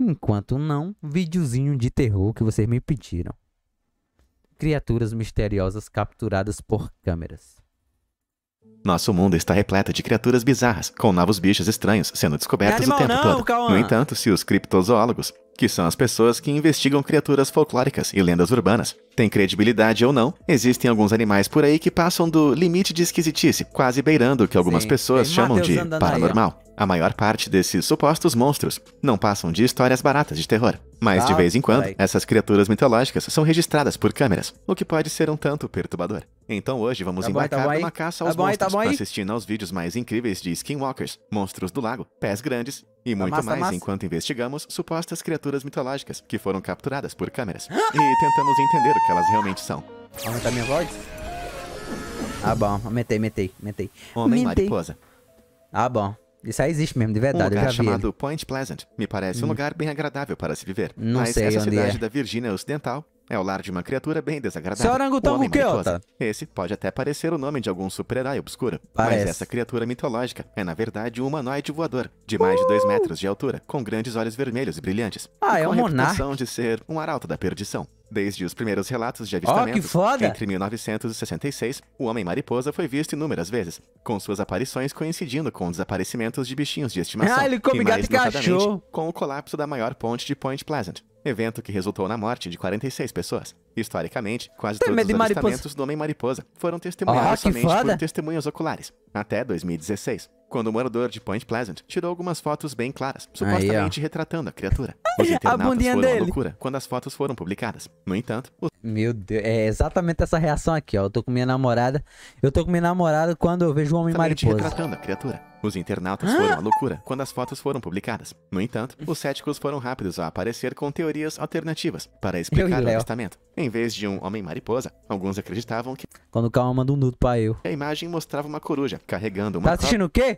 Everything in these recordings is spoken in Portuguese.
Enquanto não, videozinho de terror que vocês me pediram. Criaturas misteriosas capturadas por câmeras. Nosso mundo está repleto de criaturas bizarras, com novos bichos estranhos sendo descobertos é o tempo não, todo. Calma. No entanto, se os criptozoólogos que são as pessoas que investigam criaturas folclóricas e lendas urbanas. Tem credibilidade ou não, existem alguns animais por aí que passam do limite de esquisitice, quase beirando o que algumas Sim, pessoas chamam Mateus de paranormal. Aí, a maior parte desses supostos monstros não passam de histórias baratas de terror. Mas de tá, vez em quando, essas criaturas mitológicas são registradas por câmeras, o que pode ser um tanto perturbador. Então hoje vamos tá embarcar tá numa caça tá aos tá monstros, tá assistindo aos vídeos mais incríveis de Skinwalkers, monstros do lago, pés grandes e tá muito massa, mais massa. enquanto investigamos supostas criaturas mitológicas que foram capturadas por câmeras e tentamos entender o que elas realmente são. Aumentar minha voz? Ah bom, aumentei, aumentei, aumentei. Homem mariposa. Ah bom. Isso aí existe mesmo, de verdade. Um lugar chamado Point Pleasant me parece hum. um lugar bem agradável para se viver. Não Mas sei essa onde cidade é. da Virgínia Ocidental é o lar de uma criatura bem desagradável. Sarangotango Kyota. Esse pode até parecer o nome de algum super-herói obscuro. Parece. Mas essa criatura mitológica é, na verdade, um humanoide voador, de mais uh! de 2 metros de altura, com grandes olhos vermelhos e brilhantes. Ah, é e é um monarca. Com a de ser um arauto da perdição. Desde os primeiros relatos de avistamento, oh, entre 1966, o Homem-Mariposa foi visto inúmeras vezes, com suas aparições coincidindo com desaparecimentos de bichinhos de estimação. Ah, ele come gato e cachorro! Com o colapso da maior ponte de Point Pleasant, evento que resultou na morte de 46 pessoas. Historicamente, quase Tem todos os avistamentos mariposa. do Homem-Mariposa foram testemunhados ah, somente por testemunhas oculares, até 2016 quando o morador de Point Pleasant tirou algumas fotos bem claras, supostamente Aí, retratando a criatura. Os internautas a foram dele. loucura quando as fotos foram publicadas. No entanto... Meu Deus, é exatamente essa reação aqui, ó. Eu tô com minha namorada. Eu tô com minha namorada quando eu vejo um homem mariposa. retratando a criatura. Os internautas foram à loucura quando as fotos foram publicadas. No entanto, os céticos foram rápidos a aparecer com teorias alternativas para explicar o avistamento. Em vez de um homem-mariposa, alguns acreditavam que... Quando o Calma manda um nudo pra eu. A imagem mostrava uma coruja carregando uma... Tá assistindo o quê?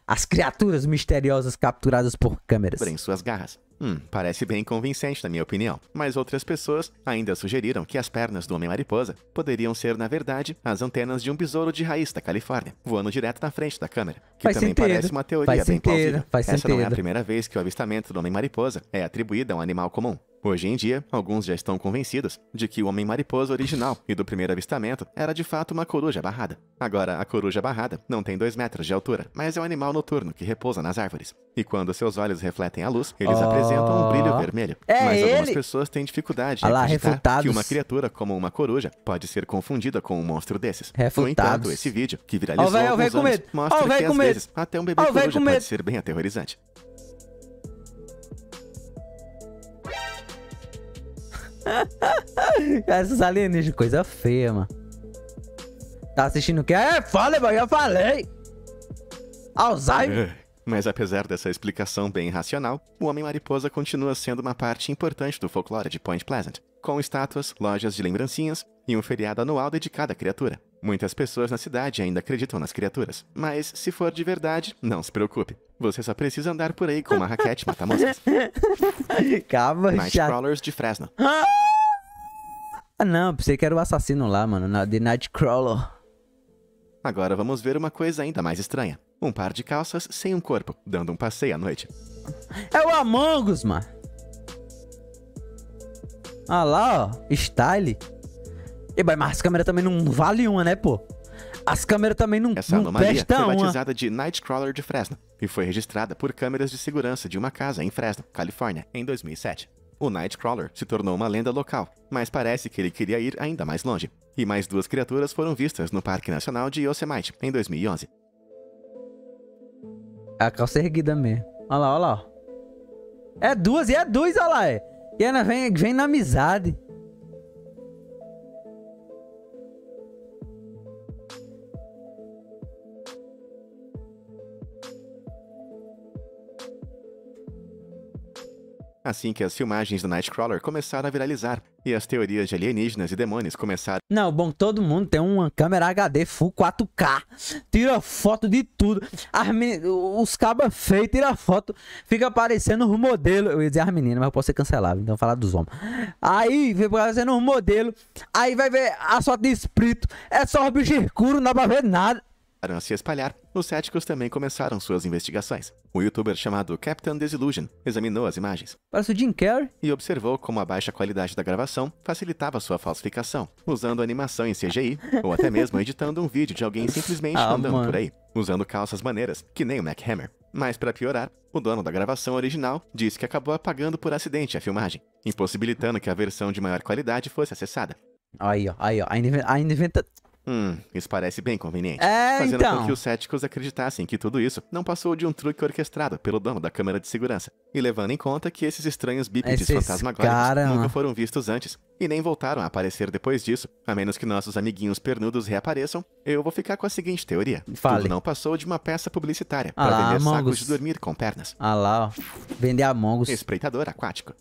as criaturas misteriosas capturadas por câmeras. Abrem suas garras. Hum, parece bem convincente, na minha opinião. Mas outras pessoas ainda sugeriram que as pernas do Homem-Mariposa poderiam ser, na verdade, as antenas de um besouro de raiz da Califórnia, voando direto na frente da câmera. Que faz também sentido. parece uma teoria faz bem sentido. plausível. Faz Essa sentido. não é a primeira vez que o avistamento do Homem-Mariposa é atribuído a um animal comum. Hoje em dia, alguns já estão convencidos de que o Homem-Mariposa original e do primeiro avistamento era de fato uma coruja barrada. Agora, a coruja barrada não tem 2 metros de altura, mas é um animal noturno que repousa nas árvores. E quando seus olhos refletem a luz, eles oh. apresentam um brilho ah. vermelho. É Mas ele? algumas pessoas têm dificuldade em achar acreditar que uma criatura como uma coruja pode ser confundida com um monstro desses. Refutados. No entanto, esse vídeo, que viralizou oh, véio, alguns véio, anos, mostra oh, véio, que às vezes até um bebê oh, coruja pode ser bem aterrorizante. Essas alienígenas, coisa feia, mano. Tá assistindo o quê? É, fala, eu falei! Alzheimer? É, mas apesar dessa explicação bem racional, o Homem-Mariposa continua sendo uma parte importante do folclore de Point Pleasant, com estátuas, lojas de lembrancinhas e um feriado anual dedicado à criatura. Muitas pessoas na cidade ainda acreditam nas criaturas, mas se for de verdade, não se preocupe. Você só precisa andar por aí com uma raquete mata-moscas. Calma, Nightcrawlers já... de Fresno. Ah, não, pensei que era o assassino lá, mano, de Nightcrawler. Agora vamos ver uma coisa ainda mais estranha um par de calças sem um corpo, dando um passeio à noite. É o Among Us, mano. Ah lá, ó. Style. E, mas as câmeras também não vale uma, né, pô? As câmeras também não Essa não anomalia foi batizada uma. de Nightcrawler de Fresno e foi registrada por câmeras de segurança de uma casa em Fresno, Califórnia, em 2007. O Nightcrawler se tornou uma lenda local, mas parece que ele queria ir ainda mais longe. E mais duas criaturas foram vistas no Parque Nacional de Yosemite em 2011 a calça é erguida mesmo. Olha lá, olha lá. É duas, e é dois, olha lá. É. E ela vem, vem na amizade. assim que as filmagens do Nightcrawler começaram a viralizar e as teorias de alienígenas e demônios começaram. Não, bom, todo mundo tem uma câmera HD full 4K, tira foto de tudo. Men... Os cabas feios tira foto, fica aparecendo os modelos. Eu ia dizer as meninas, mas eu posso ser cancelado, então falar dos homens. Aí fica aparecendo os modelos, aí vai ver a foto de espírito, é só o bicho escuro, não dá pra ver nada. Para não se espalhar, os céticos também começaram suas investigações. Um youtuber chamado Captain Desillusion examinou as imagens. Parece o Jim E observou como a baixa qualidade da gravação facilitava sua falsificação, usando animação em CGI ou até mesmo editando um vídeo de alguém simplesmente ah, andando mano. por aí, usando calças maneiras, que nem o Mac Hammer. Mas para piorar, o dono da gravação original disse que acabou apagando por acidente a filmagem, impossibilitando que a versão de maior qualidade fosse acessada. Aí, ó, aí, ó, ainda inventa, Hum, isso parece bem conveniente. É, fazendo então... com que os céticos acreditassem que tudo isso não passou de um truque orquestrado pelo dono da câmera de segurança, e levando em conta que esses estranhos bípedes fantasma fantasmagóricos nunca foram vistos antes e nem voltaram a aparecer depois disso, a menos que nossos amiguinhos pernudos reapareçam, eu vou ficar com a seguinte teoria. Fale. Tudo não passou de uma peça publicitária ah para lá, vender sacos de dormir com pernas. Ah lá, ó. Vender a Mongos. Espreitador aquático.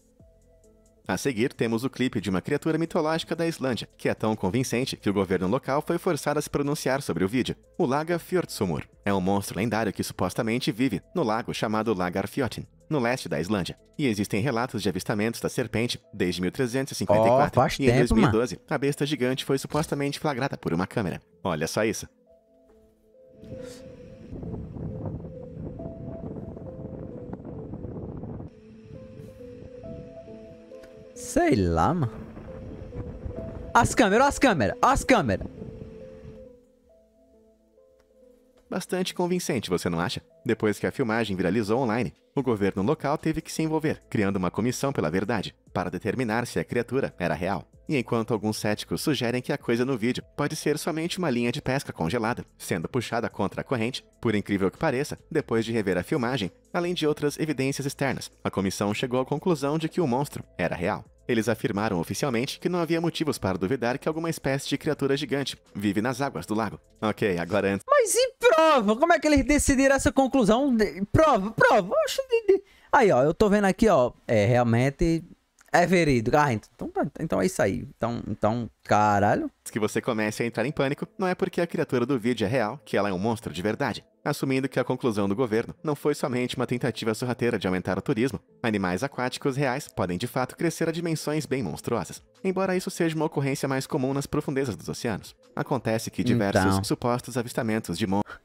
A seguir, temos o clipe de uma criatura mitológica da Islândia, que é tão convincente que o governo local foi forçado a se pronunciar sobre o vídeo. O Laga Fjordsumur é um monstro lendário que supostamente vive no lago chamado Fjotin, no leste da Islândia. E existem relatos de avistamentos da serpente desde 1354 oh, e em 2012 tempo, a besta gigante foi supostamente flagrada por uma câmera. Olha só isso. Sei lá, mano. As câmeras, as câmeras, as câmeras. Bastante convincente, você não acha? Depois que a filmagem viralizou online, o governo local teve que se envolver, criando uma comissão pela verdade, para determinar se a criatura era real. E enquanto alguns céticos sugerem que a coisa no vídeo pode ser somente uma linha de pesca congelada, sendo puxada contra a corrente, por incrível que pareça, depois de rever a filmagem, além de outras evidências externas, a comissão chegou à conclusão de que o monstro era real. Eles afirmaram oficialmente que não havia motivos para duvidar que alguma espécie de criatura gigante vive nas águas do lago. Ok, agora antes. Mas e prova. Como é que eles decidiram essa conclusão? Prova, prova. Aí, ó, eu tô vendo aqui, ó. É, realmente é verídico. Ah, então, então, tá, então é isso aí. Então, então, caralho. Se você comece a entrar em pânico não é porque a criatura do vídeo é real, que ela é um monstro de verdade. Assumindo que a conclusão do governo não foi somente uma tentativa sorrateira de aumentar o turismo, animais aquáticos reais podem de fato crescer a dimensões bem monstruosas, embora isso seja uma ocorrência mais comum nas profundezas dos oceanos. Acontece que diversos então. supostos avistamentos de monstros.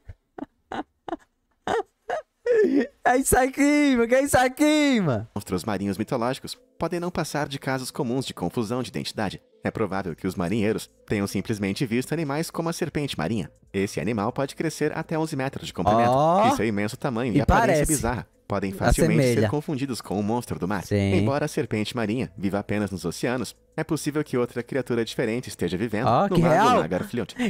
É isso aqui, mano. Que é isso aqui, mano. Monstros marinhos mitológicos podem não passar de casos comuns de confusão de identidade. É provável que os marinheiros tenham simplesmente visto animais como a serpente marinha. Esse animal pode crescer até 11 metros de comprimento, oh, que seu é imenso tamanho e, e aparência bizarra podem facilmente ser confundidos com o monstro do mar. Sim. Embora a serpente marinha viva apenas nos oceanos, é possível que outra criatura diferente esteja vivendo oh, no mar. real.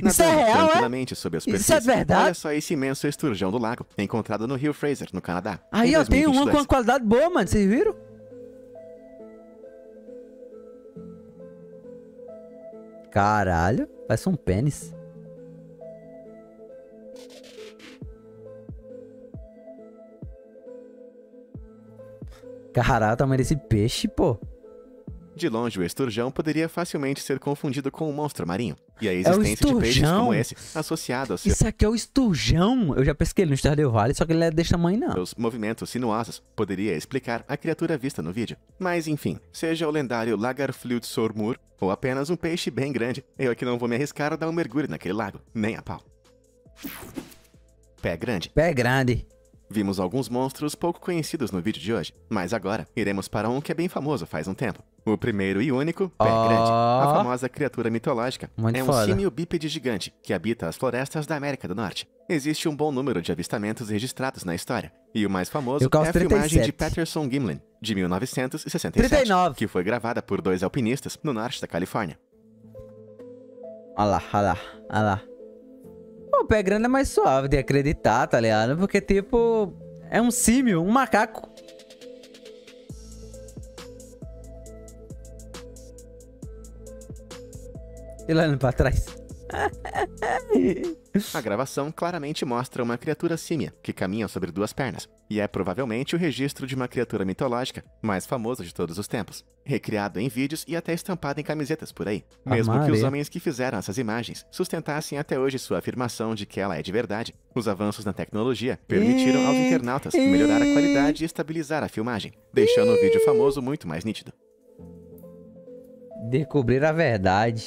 Isso é real, é? tranquilamente é? sobre a superfície. Isso é verdade? Olha só esse imenso esturjão do lago, encontrado no rio Fraser, no Canadá. Aí, ó, tem uma com uma qualidade boa, mano, vocês viram? Caralho, parece um pênis. Caralho, o tamanho desse peixe, pô. De longe, o esturjão poderia facilmente ser confundido com um monstro marinho. E a é existência é de peixes como esse, associado ao seu... Isso aqui é o esturjão! Eu já pesquei ele no Stardew Valley, só que ele é desse tamanho não. Seus movimentos sinuosos poderia explicar a criatura vista no vídeo. Mas enfim, seja o lendário Lagarflute Sormur, ou apenas um peixe bem grande, eu aqui não vou me arriscar a dar um mergulho naquele lago, nem a pau. Pé grande. Pé grande. Vimos alguns monstros pouco conhecidos no vídeo de hoje, mas agora iremos para um que é bem famoso faz um tempo. O primeiro e único, Pé oh. Grande, a famosa criatura mitológica, Muito é um símio bípede gigante que habita as florestas da América do Norte. Existe um bom número de avistamentos registrados na história, e o mais famoso é a imagem filmagem de Patterson Gimlin, de 1967, 39. que foi gravada por dois alpinistas no norte da Califórnia. Olha lá, olha lá, olha lá. O pé grande é mais suave de acreditar, tá ligado? Porque, tipo, é um símio, um macaco. Ele anda pra trás. A gravação claramente mostra uma criatura símia que caminha sobre duas pernas, e é provavelmente o registro de uma criatura mitológica mais famosa de todos os tempos, recriado em vídeos e até estampado em camisetas por aí. Mesmo Amare. que os homens que fizeram essas imagens sustentassem até hoje sua afirmação de que ela é de verdade, os avanços na tecnologia permitiram aos internautas melhorar a qualidade e estabilizar a filmagem, deixando o vídeo famoso muito mais nítido. Descobrir a verdade.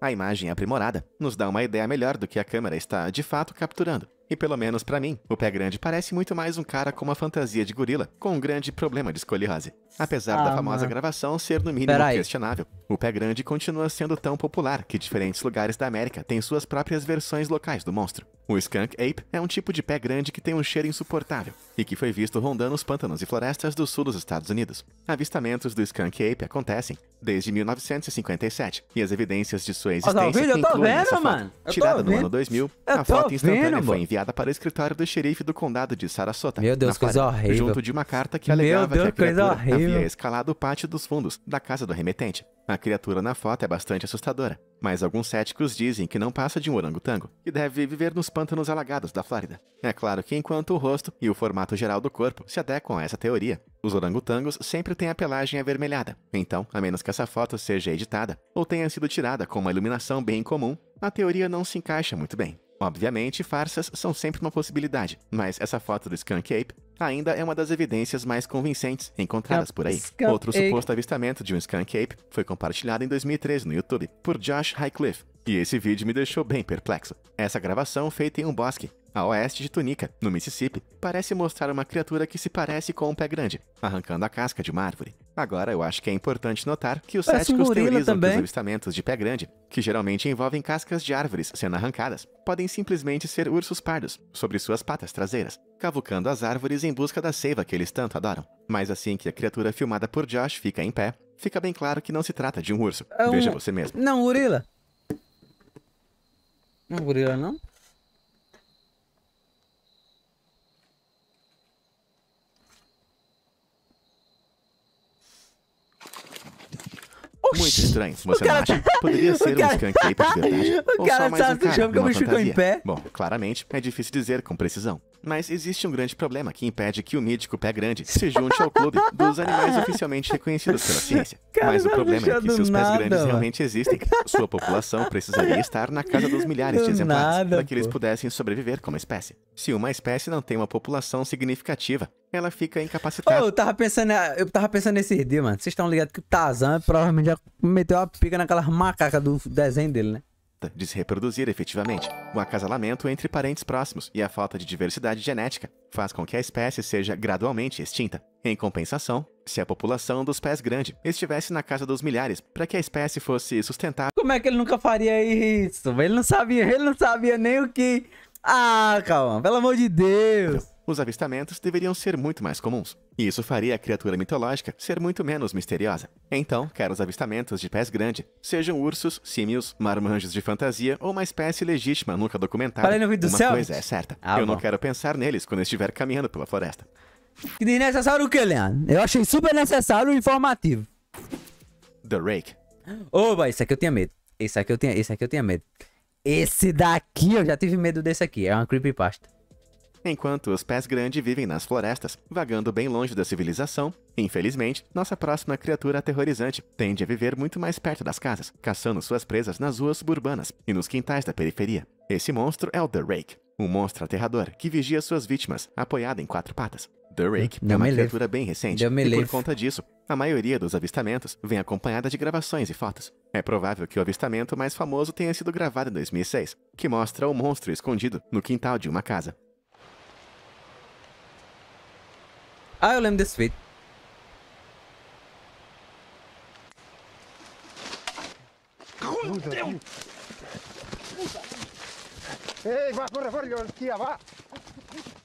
A imagem aprimorada nos dá uma ideia melhor do que a câmera está de fato capturando. E pelo menos para mim, o pé grande parece muito mais um cara com uma fantasia de gorila, com um grande problema de escoliose. Apesar ah, da famosa mano. gravação ser no mínimo questionável, o pé grande continua sendo tão popular que diferentes lugares da América têm suas próprias versões locais do monstro. O skunk ape é um tipo de pé grande que tem um cheiro insuportável e que foi visto rondando os pântanos e florestas do sul dos Estados Unidos. Avistamentos do skunk ape acontecem desde 1957 e as evidências de sua tá existência incluem vendo, essa foto, mano. tirada no ano 2000. a foto instantânea foi enviada enviada para o escritório do xerife do condado de Sarasota. Meu Deus, coisa horrível. Junto de uma carta que alegava Deus, que a criatura havia escalado o pátio dos fundos da casa do remetente. A criatura na foto é bastante assustadora, mas alguns céticos dizem que não passa de um orangotango e deve viver nos pântanos alagados da Flórida. É claro que enquanto o rosto e o formato geral do corpo se adequam a essa teoria, os orangotangos sempre têm a pelagem avermelhada. Então, a menos que essa foto seja editada ou tenha sido tirada com uma iluminação bem comum, a teoria não se encaixa muito bem. Obviamente, farsas são sempre uma possibilidade, mas essa foto do Skunk Ape ainda é uma das evidências mais convincentes encontradas por aí. Outro suposto avistamento de um Skunk Ape foi compartilhado em 2013 no YouTube por Josh Highcliffe, e esse vídeo me deixou bem perplexo. Essa gravação feita em um bosque a oeste de Tunica, no Mississippi, parece mostrar uma criatura que se parece com um pé grande, arrancando a casca de uma árvore. Agora, eu acho que é importante notar que os parece céticos um teorizam também. que os avistamentos de pé grande, que geralmente envolvem cascas de árvores sendo arrancadas, podem simplesmente ser ursos pardos, sobre suas patas traseiras, cavucando as árvores em busca da seiva que eles tanto adoram. Mas assim que a criatura filmada por Josh fica em pé, fica bem claro que não se trata de um urso. É um... Veja você mesmo. Não, gorila. Não, é gorila não? Oxi. Muito estranho, você não acha? Poderia ser o um cara... skunk paper de verdade. O ou cara só mais tá um cara, que o em pé. Bom, claramente, é difícil dizer com precisão. Mas existe um grande problema que impede que o mítico pé grande se junte ao clube dos animais oficialmente reconhecidos pela ciência. Cara, Mas o problema é que se os pés nada, grandes mano. realmente existem, sua população precisaria estar na casa dos milhares do de exemplares para que eles pudessem sobreviver como espécie. Se uma espécie não tem uma população significativa, ela fica incapacitada. Oh, eu tava pensando, eu tava pensando nesse RD, mano. Vocês estão ligados que o Tazan provavelmente já meteu a pica naquelas macacas do desenho dele, né? Tá, de se reproduzir efetivamente. O acasalamento entre parentes próximos e a falta de diversidade genética faz com que a espécie seja gradualmente extinta. Em compensação, se a população dos pés grande estivesse na casa dos milhares para que a espécie fosse sustentável. Como é que ele nunca faria isso? Ele não sabia, ele não sabia nem o que. Ah, calma, pelo amor de Deus os avistamentos deveriam ser muito mais comuns. E isso faria a criatura mitológica ser muito menos misteriosa. Então, quer os avistamentos de pés grande, sejam ursos, símios, marmanjos de fantasia ou uma espécie legítima nunca documentada, Parei no vídeo do uma céu. coisa é certa. Ah, eu bom. não quero pensar neles quando estiver caminhando pela floresta. Que desnecessário o que, Leandro? Eu achei super necessário e informativo. The Rake. Oba, esse aqui eu tinha medo. Esse aqui eu tinha, esse aqui eu tinha medo. Esse daqui eu já tive medo desse aqui. É uma creepypasta. Enquanto os pés grandes vivem nas florestas, vagando bem longe da civilização, infelizmente, nossa próxima criatura aterrorizante tende a viver muito mais perto das casas, caçando suas presas nas ruas suburbanas e nos quintais da periferia. Esse monstro é o The Rake, um monstro aterrador que vigia suas vítimas, apoiado em quatro patas. The Rake Deu é uma criatura bem recente, e por conta disso, a maioria dos avistamentos vem acompanhada de gravações e fotos. É provável que o avistamento mais famoso tenha sido gravado em 2006, que mostra o monstro escondido no quintal de uma casa. Ah, eu lembro desse feito.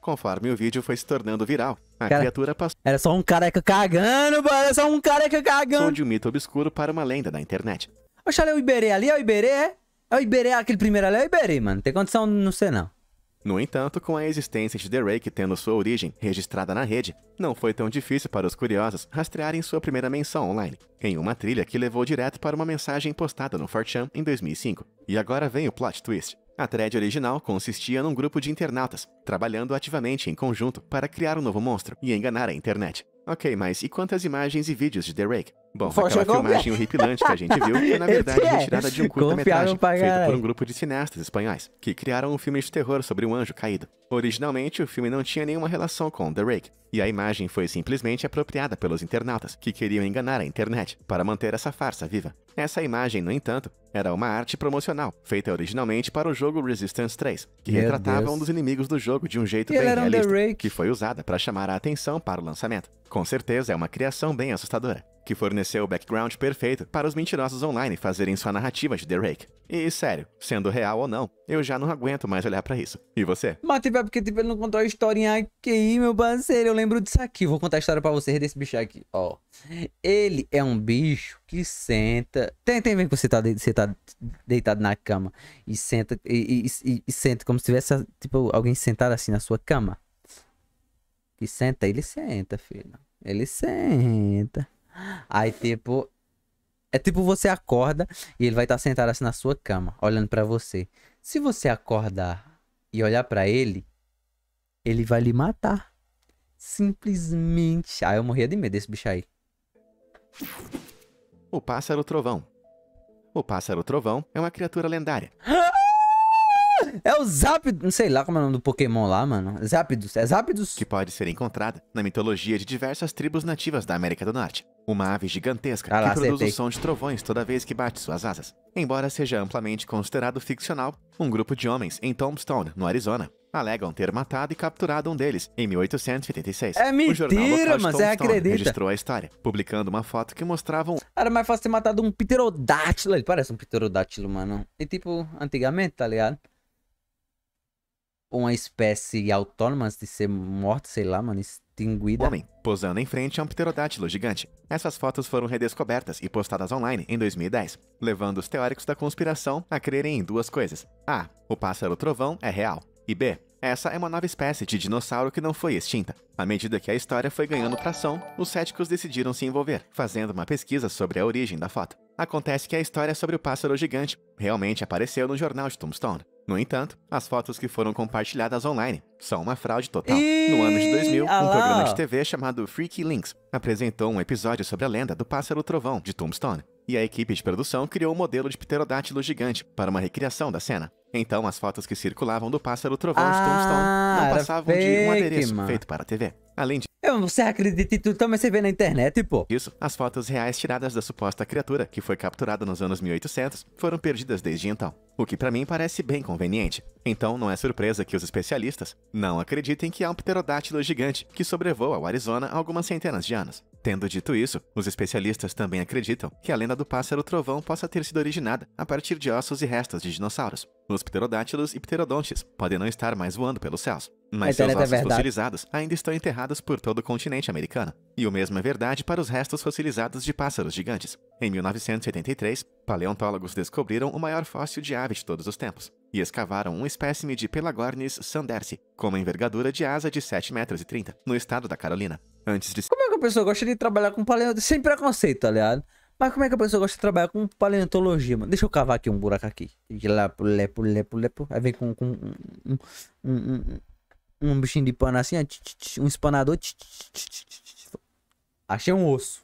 Conforme o vídeo foi se tornando viral, a cara, criatura passou. Era só um careca cagando, mano. Era só um careca cagando. Sou de um mito obscuro para uma lenda da internet. Oxalá é o Iberê ali, é o Iberê, é? É o Iberê, aquele primeiro ali, é o Iberê, mano. tem condição não ser, não. No entanto, com a existência de The Rake tendo sua origem registrada na rede, não foi tão difícil para os curiosos rastrearem sua primeira menção online, em uma trilha que levou direto para uma mensagem postada no 4chan em 2005. E agora vem o plot twist. A thread original consistia num grupo de internautas, trabalhando ativamente em conjunto para criar um novo monstro e enganar a internet. Ok, mas e quantas imagens e vídeos de The Rake? Bom, Forte aquela filmagem horripilante que a gente viu foi, na verdade, retirada de um curta-metragem feito por um grupo de cineastas espanhóis, que criaram um filme de terror sobre um anjo caído. Originalmente, o filme não tinha nenhuma relação com The Rake, e a imagem foi simplesmente apropriada pelos internautas, que queriam enganar a internet, para manter essa farsa viva. Essa imagem, no entanto, era uma arte promocional, feita originalmente para o jogo Resistance 3, que Meu retratava Deus. um dos inimigos do jogo de um jeito e bem realista, que foi usada para chamar a atenção para o lançamento. Com certeza é uma criação bem assustadora, que forneceu o background perfeito para os mentirosos online fazerem sua narrativa de The Rake. E sério, sendo real ou não, eu já não aguento mais olhar para isso. E você? Mas tipo, é porque tipo, ele não contou a historinha aqui, meu parceiro. Eu lembro disso aqui. Vou contar a história para vocês desse bicho aqui, ó. Ele é um bicho que senta. Tem, tem ver que você tá, de... você tá deitado na cama e senta e, e, e, e senta como se tivesse tipo alguém sentado assim na sua cama. E senta, ele senta, filho. Ele senta. Aí, tipo. É tipo você acorda e ele vai estar tá sentado assim na sua cama, olhando para você. Se você acordar e olhar para ele, ele vai lhe matar. Simplesmente. Aí ah, eu morria de medo desse bicho aí. O pássaro trovão. O pássaro trovão é uma criatura lendária. Ah! É o Zapdos. Não sei lá como é o nome do Pokémon lá, mano. Zapdos. É Zapdos? Que pode ser encontrada na mitologia de diversas tribos nativas da América do Norte. Uma ave gigantesca ah, que produz acertei. o som de trovões toda vez que bate suas asas. Embora seja amplamente considerado ficcional, um grupo de homens em Tombstone, no Arizona, alegam ter matado e capturado um deles em 1886. É mentira, o jornal local mas é acredita. registrou a história, publicando uma foto que mostrava um... Era é mais fácil ter matado um pterodátilo, ele parece um pterodátilo, mano. E tipo, antigamente, tá ligado? uma espécie autônoma de ser morta, sei lá, mano, extinguida. Homem, posando em frente a um pterodátilo gigante. Essas fotos foram redescobertas e postadas online em 2010, levando os teóricos da conspiração a crerem em duas coisas. A. O pássaro trovão é real. E B. Essa é uma nova espécie de dinossauro que não foi extinta. À medida que a história foi ganhando tração, os céticos decidiram se envolver, fazendo uma pesquisa sobre a origem da foto. Acontece que a história sobre o pássaro gigante realmente apareceu no jornal de Tombstone. No entanto, as fotos que foram compartilhadas online são uma fraude total. No ano de 2000, Alá. Ah um programa de TV chamado Freaky Links apresentou um episódio sobre a lenda do pássaro trovão de Tombstone, e a equipe de produção criou um modelo de pterodátilo gigante para uma recriação da cena. Então, as fotos que circulavam do pássaro trovão ah, de Tombstone ah, não passavam fake, de um adereço mano. feito para a TV. Além de eu, você acredita em tudo, também então, você vê na internet, pô. Isso, as fotos reais tiradas da suposta criatura, que foi capturada nos anos 1800, foram perdidas desde então o que para mim parece bem conveniente. Então não é surpresa que os especialistas não acreditem que há um pterodátilo gigante que sobrevoa o Arizona há algumas centenas de anos. Tendo dito isso, os especialistas também acreditam que a lenda do pássaro trovão possa ter sido originada a partir de ossos e restos de dinossauros. Os pterodátilos e pterodontes podem não estar mais voando pelos céus, mas seus é ossos é fossilizados ainda estão enterrados por todo o continente americano. E o mesmo é verdade para os restos fossilizados de pássaros gigantes. Em 1983, paleontólogos descobriram o maior fóssil de ave de todos os tempos e escavaram um espécime de Pelagornis sandersi, com uma envergadura de asa de 7,30 metros, no estado da Carolina. Antes de... Como é que a pessoa gosta de trabalhar com paleontologia? Sem preconceito, aliado, tá Mas como é que a pessoa gosta de trabalhar com paleontologia, mano? Deixa eu cavar aqui um buraco aqui. Lepo, pulé, pulé, pulé, Aí vem com, com um, um, um, um, um bichinho de pano assim, um espanador. Achei um osso.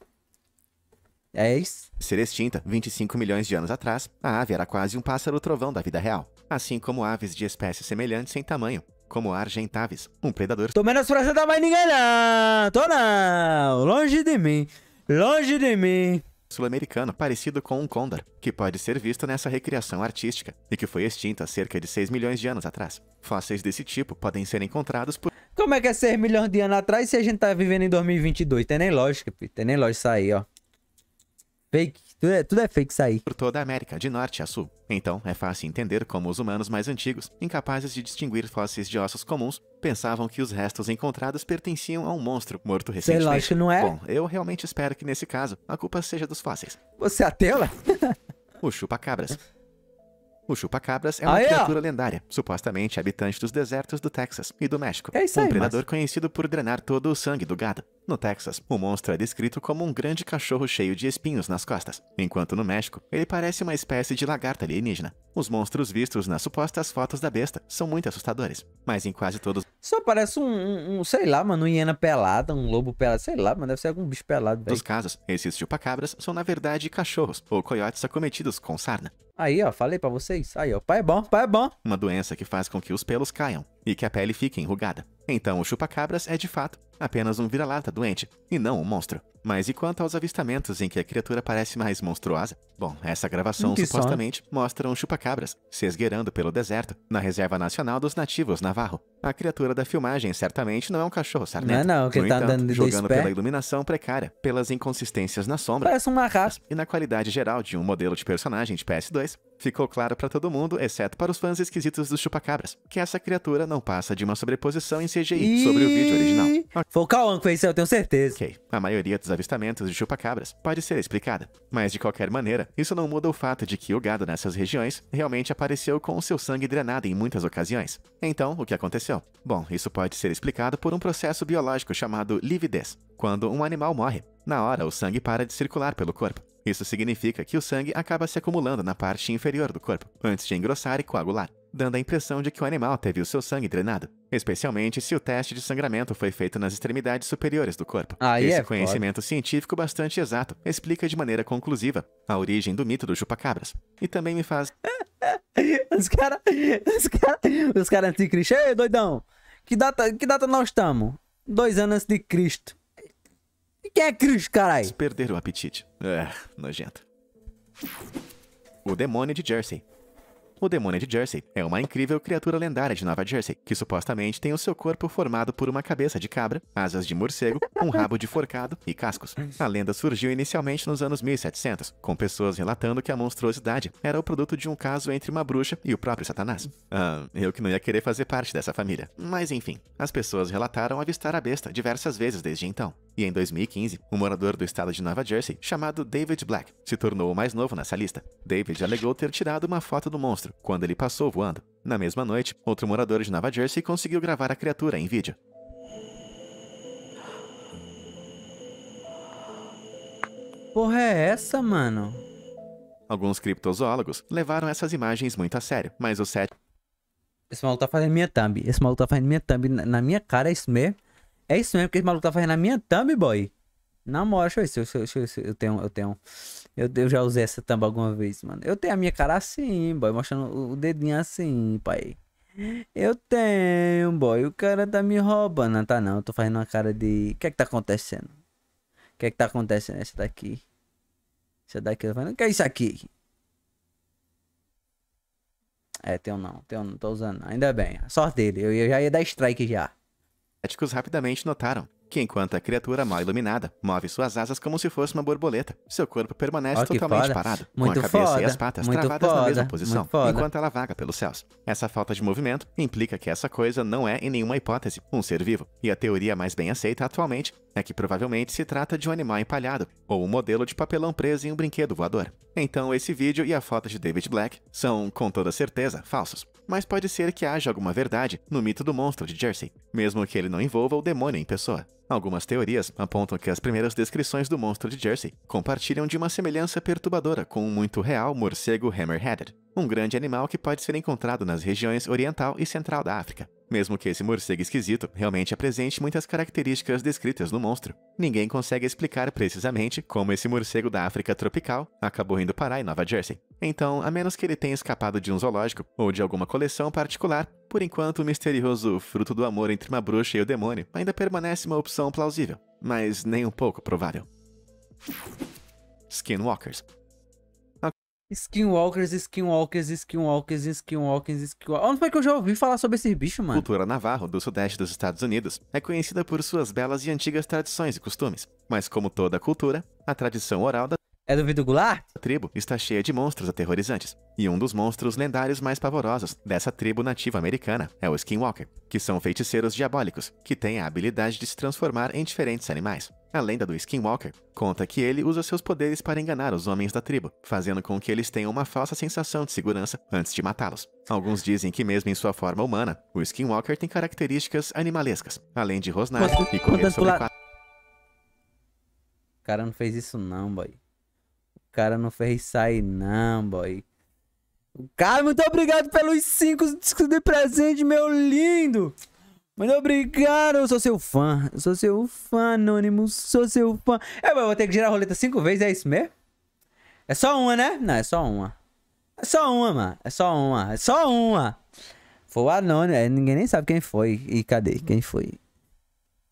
É isso. Ser extinta, 25 milhões de anos atrás, a ave era quase um pássaro trovão da vida real, assim como aves de espécies semelhantes em tamanho, como argentaves, um predador. Tô menos francesa mais ninguém não, tô não, longe de mim, longe de mim sul-americano parecido com um côndor, que pode ser visto nessa recriação artística e que foi extinta há cerca de 6 milhões de anos atrás. Fósseis desse tipo podem ser encontrados por... Como é que é 6 milhões de anos atrás se a gente tá vivendo em 2022? Tem nem lógica, tem nem lógica isso aí, ó. Fake. Tudo é, tudo é fake isso aí. Por toda a América, de norte a sul. Então, é fácil entender como os humanos mais antigos, incapazes de distinguir fósseis de ossos comuns, pensavam que os restos encontrados pertenciam a um monstro morto recentemente. Você não é? Bom, eu realmente espero que nesse caso, a culpa seja dos fósseis. Você é tela? o chupa-cabras. O chupa cabras é uma criatura lendária, supostamente habitante dos desertos do Texas e do México. É isso aí, um predador mas... conhecido por drenar todo o sangue do gado. No Texas, o monstro é descrito como um grande cachorro cheio de espinhos nas costas, enquanto no México, ele parece uma espécie de lagarta alienígena. Os monstros vistos nas supostas fotos da besta são muito assustadores, mas em quase todos... Só parece um, um sei lá, mano, um hiena pelada, um lobo pelado, sei lá, mas deve ser algum bicho pelado. Véio. Nos casos, esses chupacabras são na verdade cachorros ou coiotes acometidos com sarna. Aí, ó, falei para vocês. Aí, ó, pai é bom, pai é bom. Uma doença que faz com que os pelos caiam, e que a pele fique enrugada. Então o chupacabras é de fato apenas um vira-lata doente e não um monstro. Mas e quanto aos avistamentos em que a criatura parece mais monstruosa? Bom, essa gravação hum, supostamente mostra um chupacabras se esgueirando pelo deserto, na Reserva Nacional dos Nativos Navarro. A criatura da filmagem certamente não é um cachorro sarnento. Não, é não, que no tá entanto, andando de jogando pela iluminação precária, pelas inconsistências na sombra. Parece um macaco E na qualidade geral de um modelo de personagem de PS2, ficou claro para todo mundo, exceto para os fãs esquisitos dos chupacabras, que essa criatura não passa de uma sobreposição em CGI e... sobre o vídeo original. Foi o Kawan que fez isso, eu tenho certeza. Ok, a maioria dos avistamentos de chupacabras pode ser explicada. Mas de qualquer maneira, isso não muda o fato de que o gado nessas regiões realmente apareceu com o seu sangue drenado em muitas ocasiões. Então, o que aconteceu? Bom, isso pode ser explicado por um processo biológico chamado lividez, quando um animal morre. Na hora, o sangue para de circular pelo corpo. Isso significa que o sangue acaba se acumulando na parte inferior do corpo, antes de engrossar e coagular dando a impressão de que o animal teve o seu sangue drenado, especialmente se o teste de sangramento foi feito nas extremidades superiores do corpo. Ah, Esse é conhecimento científico bastante exato explica de maneira conclusiva a origem do mito do chupacabras e também me faz... os caras... Os caras... Os caras Cristo, Ei, doidão! Que data, que data nós estamos? Dois anos antes de Cristo. E quem é Cristo, caralho? Perderam o apetite. É, nojento. O demônio de Jersey o demônio de Jersey é uma incrível criatura lendária de Nova Jersey, que supostamente tem o seu corpo formado por uma cabeça de cabra, asas de morcego, um rabo de forcado e cascos. A lenda surgiu inicialmente nos anos 1700, com pessoas relatando que a monstruosidade era o produto de um caso entre uma bruxa e o próprio Satanás. Ah, eu que não ia querer fazer parte dessa família. Mas enfim, as pessoas relataram avistar a besta diversas vezes desde então. E em 2015, um morador do estado de Nova Jersey, chamado David Black, se tornou o mais novo nessa lista. David alegou ter tirado uma foto do monstro quando ele passou voando. Na mesma noite, outro morador de Nova Jersey conseguiu gravar a criatura em vídeo. Porra é essa, mano? Alguns criptozoólogos levaram essas imagens muito a sério, mas o set... Esse maluco tá fazendo minha thumb. Esse maluco tá fazendo minha thumb na minha cara, é isso mesmo? É isso mesmo que esse maluco tá fazendo na minha thumb, boy. Na moral, deixa eu ver se eu, se eu, se eu, se eu tenho. Eu, tenho eu, eu, já usei essa thumb alguma vez, mano. Eu tenho a minha cara assim, boy. Mostrando o dedinho assim, pai. Eu tenho, boy. O cara tá me roubando. Não tá não. Eu tô fazendo uma cara de. O que é que tá acontecendo? O que é que tá acontecendo? Essa daqui. Essa daqui. Eu tô falando, o que é isso aqui? É, tem um não. Tem um não. Tô usando. Ainda bem. A sorte dele. Eu, eu já ia dar strike já. Céticos rapidamente notaram que enquanto a criatura mal iluminada move suas asas como se fosse uma borboleta, seu corpo permanece oh, totalmente foda. parado, Muito com a cabeça foda. e as patas Muito travadas foda. na mesma posição, enquanto ela vaga pelos céus. Essa falta de movimento implica que essa coisa não é, em nenhuma hipótese, um ser vivo, e a teoria mais bem aceita atualmente é que provavelmente se trata de um animal empalhado, ou um modelo de papelão preso em um brinquedo voador. Então esse vídeo e a foto de David Black são, com toda certeza, falsos mas pode ser que haja alguma verdade no mito do monstro de Jersey, mesmo que ele não envolva o demônio em pessoa. Algumas teorias apontam que as primeiras descrições do monstro de Jersey compartilham de uma semelhança perturbadora com o um muito real morcego Hammerheaded, um grande animal que pode ser encontrado nas regiões oriental e central da África. Mesmo que esse morcego esquisito realmente apresente muitas características descritas no monstro, ninguém consegue explicar precisamente como esse morcego da África tropical acabou indo parar em Nova Jersey. Então, a menos que ele tenha escapado de um zoológico ou de alguma coleção particular, por enquanto o misterioso fruto do amor entre uma bruxa e o demônio ainda permanece uma opção plausível, mas nem um pouco provável. Skinwalkers Skinwalkers, Skinwalkers, Skinwalkers, Skinwalkers, Skinwalkers. Onde foi que eu já ouvi falar sobre esse bicho, mano? Cultura Navarro, do sudeste dos Estados Unidos, é conhecida por suas belas e antigas tradições e costumes. Mas como toda cultura, a tradição oral da é do vídeo Goulart? A tribo está cheia de monstros aterrorizantes, e um dos monstros lendários mais pavorosos dessa tribo nativa americana é o Skinwalker, que são feiticeiros diabólicos, que têm a habilidade de se transformar em diferentes animais. A lenda do Skinwalker conta que ele usa seus poderes para enganar os homens da tribo, fazendo com que eles tenham uma falsa sensação de segurança antes de matá-los. Alguns dizem que mesmo em sua forma humana, o Skinwalker tem características animalescas, além de rosnar e correr sobre quatro... O cara não fez isso não, boy cara não fez sair, não, boy. Cara, muito obrigado pelos cinco discos de presente, meu lindo! Muito obrigado, eu sou seu fã. Eu sou seu fã, Anônimo, sou seu fã. É, eu vou ter que girar a roleta cinco vezes, é isso mesmo? É só uma, né? Não, é só uma. É só uma, mano. É só uma. É só uma. Foi o Anônimo, é, ninguém nem sabe quem foi. E cadê? Quem foi?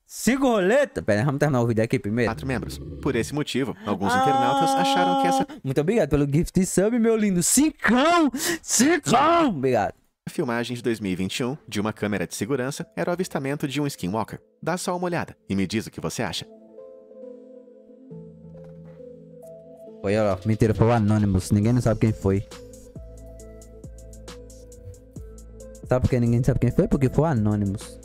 Siga roleta! Pera, vamos terminar o vídeo aqui primeiro. Quatro membros. Por esse motivo, alguns ah, internautas acharam que essa. Muito obrigado pelo gift sub, meu lindo. Cincão! Cincão! Obrigado. A filmagem de 2021 de uma câmera de segurança era o avistamento de um skinwalker. Dá só uma olhada e me diz o que você acha. Foi, ó, mentira, foi o Anonymous. Ninguém não sabe quem foi. Sabe por que ninguém sabe quem foi? Porque foi o Anonymous.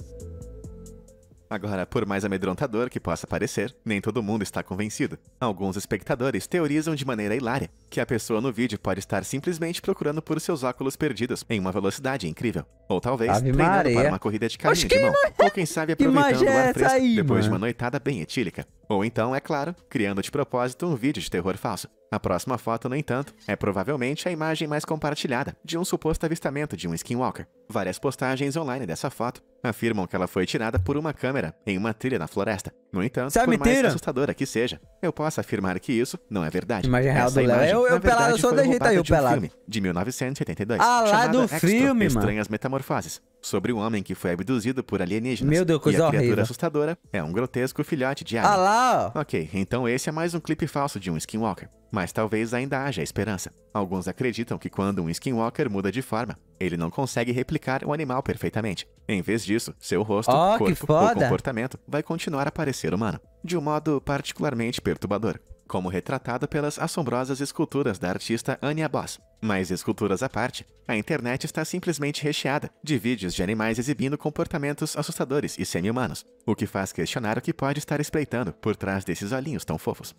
Agora, por mais amedrontador que possa parecer, nem todo mundo está convencido. Alguns espectadores teorizam de maneira hilária que a pessoa no vídeo pode estar simplesmente procurando por seus óculos perdidos em uma velocidade incrível. Ou talvez Ave treinando Maria. para uma corrida de carrinho de mão. Ou quem é sabe aproveitando o ar fresco aí, depois mano. de uma noitada bem etílica. Ou então, é claro, criando de propósito um vídeo de terror falso. A próxima foto, no entanto, é provavelmente a imagem mais compartilhada de um suposto avistamento de um skinwalker. Várias postagens online dessa foto afirmam que ela foi tirada por uma câmera em uma trilha na floresta. No entanto, por mais assustadora que seja, eu posso afirmar que isso não é verdade. Imagem real Essa do imagem, eu, eu pelado, da jeito aí, eu um pelado. filme de 1982, ah, lá do Extra, filme, Estranhas mano. Metamorfoses, sobre um homem que foi abduzido por alienígenas. Meu Deus, coisa e a horrível. criatura assustadora é um grotesco filhote de ah, alien. Ah lá, ó. Ok, então esse é mais um clipe falso de um skinwalker. Mas talvez ainda haja esperança. Alguns acreditam que quando um skinwalker muda de forma, ele não consegue replicar o animal perfeitamente. Em vez disso, seu rosto, oh, corpo ou comportamento vai continuar a parecer humano, de um modo particularmente perturbador, como retratado pelas assombrosas esculturas da artista Anya Boss. Mas esculturas à parte, a internet está simplesmente recheada de vídeos de animais exibindo comportamentos assustadores e semi-humanos, o que faz questionar o que pode estar espreitando por trás desses olhinhos tão fofos.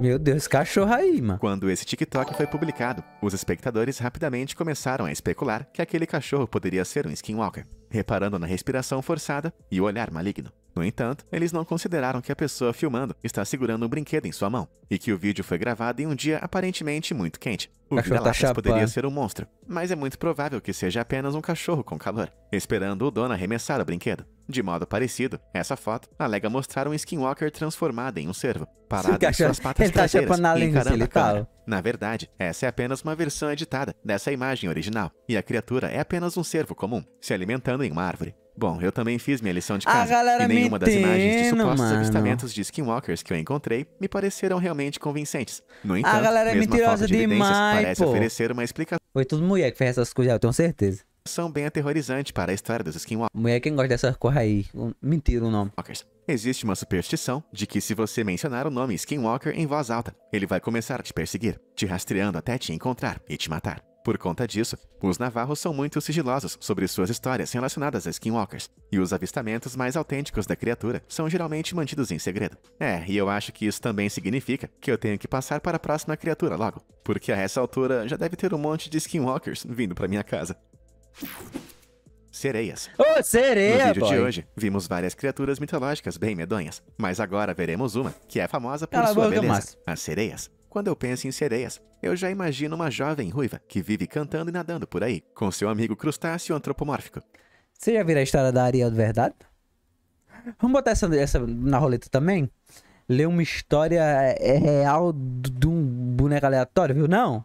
Meu Deus, cachorro aí, mano. Quando esse TikTok foi publicado, os espectadores rapidamente começaram a especular que aquele cachorro poderia ser um Skinwalker, reparando na respiração forçada e o olhar maligno. No entanto, eles não consideraram que a pessoa filmando está segurando um brinquedo em sua mão e que o vídeo foi gravado em um dia aparentemente muito quente. O Vira-Latas tá poderia ser um monstro, mas é muito provável que seja apenas um cachorro com calor, esperando o dono arremessar o brinquedo. De modo parecido, essa foto alega mostrar um skinwalker transformado em um cervo, parado com em suas patas ele tá traseiras e encarando a câmera. Na verdade, essa é apenas uma versão editada dessa imagem original, e a criatura é apenas um cervo comum, se alimentando em uma árvore. Bom, eu também fiz minha lição de casa. e nenhuma das imagens de supostos mano. avistamentos de skinwalkers que eu encontrei me pareceram realmente convincentes. No entanto, a galera é mentirosa de demais, parece pô. oferecer uma explicação. Foi tudo mulher que fez essas coisas, eu tenho certeza. São bem aterrorizante para a história dos skinwalkers. Mulher quem gosta dessas coisas aí. Mentira o nome. Existe uma superstição de que se você mencionar o nome Skinwalker em voz alta, ele vai começar a te perseguir, te rastreando até te encontrar e te matar. Por conta disso, os navarros são muito sigilosos sobre suas histórias relacionadas a skinwalkers, e os avistamentos mais autênticos da criatura são geralmente mantidos em segredo. É, e eu acho que isso também significa que eu tenho que passar para a próxima criatura logo, porque a essa altura já deve ter um monte de skinwalkers vindo para minha casa. Sereias. Ô, oh, sereia, No vídeo boy. de hoje, vimos várias criaturas mitológicas bem medonhas, mas agora veremos uma que é famosa por Ela sua beleza, as sereias. Quando eu penso em sereias, eu já imagino uma jovem ruiva que vive cantando e nadando por aí, com seu amigo crustáceo antropomórfico. Você já viu a história da Ariel de verdade? Vamos botar essa, essa na roleta também? Ler uma história é, é real de um boneco aleatório, viu? Não?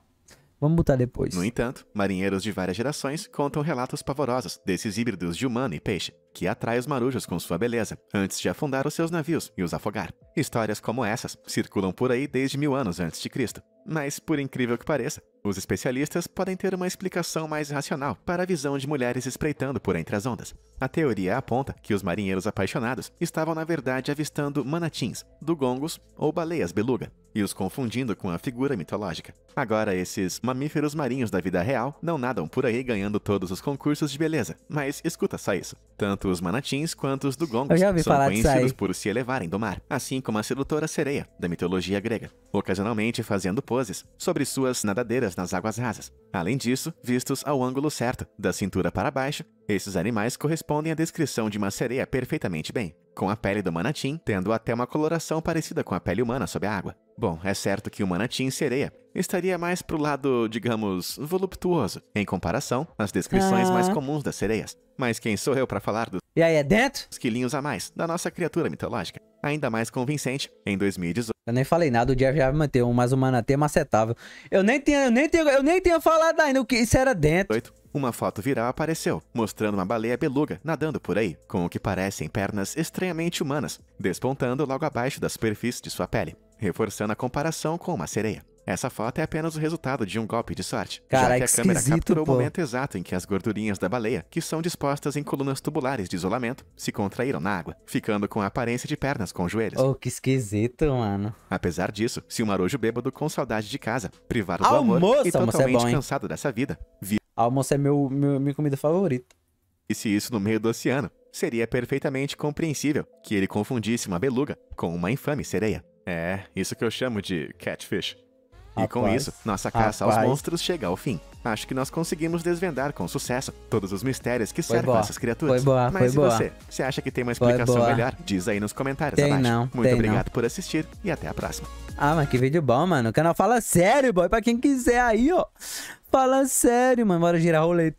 Vamos botar depois. No entanto, marinheiros de várias gerações contam relatos pavorosos desses híbridos de humano e peixe, que atraem os marujos com sua beleza, antes de afundar os seus navios e os afogar. Histórias como essas circulam por aí desde mil anos antes de Cristo, mas, por incrível que pareça, os especialistas podem ter uma explicação mais racional para a visão de mulheres espreitando por entre as ondas. A teoria aponta que os marinheiros apaixonados estavam, na verdade, avistando manatins, dugongos ou baleias beluga, e os confundindo com a figura mitológica. Agora, esses mamíferos marinhos da vida real não nadam por aí ganhando todos os concursos de beleza, mas escuta só isso: tanto os manatins quanto os dugongos são conhecidos por se elevarem do mar, assim como a sedutora sereia da mitologia grega, ocasionalmente fazendo pose sobre suas nadadeiras nas águas rasas. Além disso, vistos ao ângulo certo, da cintura para baixo, esses animais correspondem à descrição de uma sereia perfeitamente bem, com a pele do manatim tendo até uma coloração parecida com a pele humana sob a água. Bom, é certo que o manatim sereia estaria mais pro lado, digamos, voluptuoso, em comparação às descrições ah. mais comuns das sereias. Mas quem sou eu para falar dos... E aí, é dentro? Os quilinhos a mais da nossa criatura mitológica. Ainda mais convincente em 2018. Eu nem falei nada, o Jeff já um, mas o Manatê é macetável. Eu nem tinha, eu nem tinha, eu nem tinha falado ainda o que isso era dentro. Uma foto viral apareceu, mostrando uma baleia beluga nadando por aí, com o que parecem pernas estranhamente humanas, despontando logo abaixo da superfície de sua pele reforçando a comparação com uma sereia. Essa foto é apenas o resultado de um golpe de sorte, Cara, já que a câmera capturou pô. o momento exato em que as gordurinhas da baleia, que são dispostas em colunas tubulares de isolamento, se contraíram na água, ficando com a aparência de pernas com joelhos. Oh, que esquisito, mano. Apesar disso, se um marujo bêbado com saudade de casa, privado do almoço, amor e é totalmente é bom, cansado dessa vida, vi... Almoço é meu, meu, minha comida favorita. E se isso no meio do oceano, seria perfeitamente compreensível que ele confundisse uma beluga com uma infame sereia. É, isso que eu chamo de catfish. e com isso, nossa caça rapaz. aos monstros chega ao fim. Acho que nós conseguimos desvendar com sucesso todos os mistérios que foi cercam boa. essas criaturas. Foi boa, Mas foi e você? Você acha que tem uma explicação melhor? Diz aí nos comentários tem abaixo. Não, Muito tem obrigado não. por assistir e até a próxima. Ah, mas que vídeo bom, mano. O canal fala sério, boy. Pra quem quiser aí, ó. Fala sério, mano. Bora girar roleta.